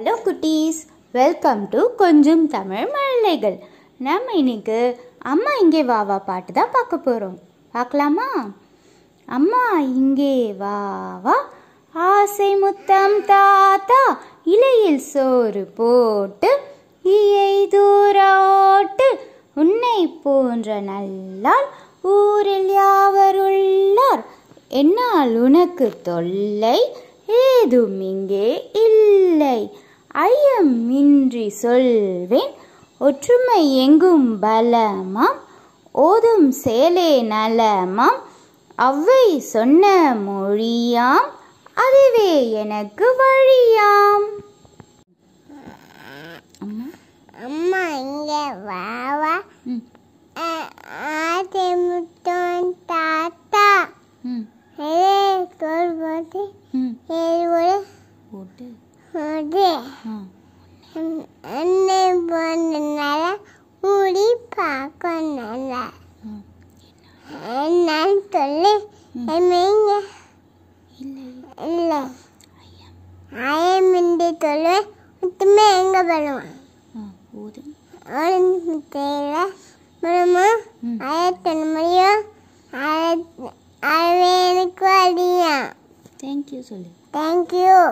hello குட்டீஸ் welcome to கொஞ்சம் தமிழ் மழலைகள் நம்ம இன்னைக்கு அம்மா இங்கே வா வா பாட்டு தான் பார்க்க போகிறோம் பார்க்கலாமா அம்மா இங்கே வா வா ஆசை முத்தம் தாத்தா இலையில் சோறு போட்டு இயை தூரோட்டு உன்னை போன்ற நல்லால் ஊரில் யாவர் உள்ளார் என்னால் உனக்கு தொல்லை ஏதும் இங்கே இல்லை ஐயம் இன்றி சொல்வேன் ஒற்றுமை எங்கும் பலமாம் ஓதும் சேலே நலமாம் அவ்வை சொன்ன மொழியாம் அதுவே எனக்கு வழியாம் அம்மா இங்க வாவா தாத்தா ஏ தோல் போட்டு ஏழு அண்ணன் போனதுனால மூடி பார்க்கணும்ல நான் சொல்லு எமைங்க இல்லை ஆயம் என்று சொல்லுவேன் முத்துமே எங்கே பண்ணுவான் ஆரஞ்சு முத்தையில் மனமா ஆயிரத்தன் எனக்கு அடியா தேங்க்யூ சொல்லு தேங்க்யூ